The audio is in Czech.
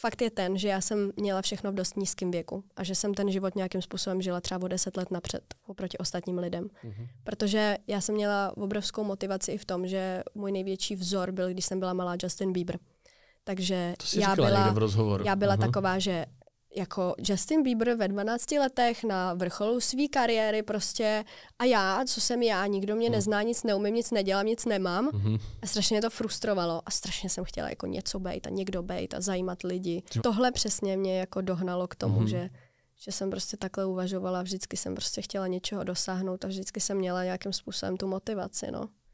Fakt je ten, že já jsem měla všechno v dost nízkém věku a že jsem ten život nějakým způsobem žila třeba o deset let napřed oproti ostatním lidem. Mm-hmm. Protože já jsem měla obrovskou motivaci i v tom, že můj největší vzor byl, když jsem byla malá Justin Bieber. Takže já, byla, v já byla uh-huh. taková, že jako Justin Bieber ve 12 letech na vrcholu své kariéry prostě a já, co jsem já, nikdo mě hm. nezná, nic neumím, nic nedělám, nic nemám. Mm-hmm. A strašně mě to frustrovalo a strašně jsem chtěla jako něco bejt a někdo bejt a zajímat lidi. Tohle přesně mě jako dohnalo k tomu, mm-hmm. že že jsem prostě takhle uvažovala, vždycky jsem prostě chtěla něčeho dosáhnout a vždycky jsem měla nějakým způsobem tu motivaci, no.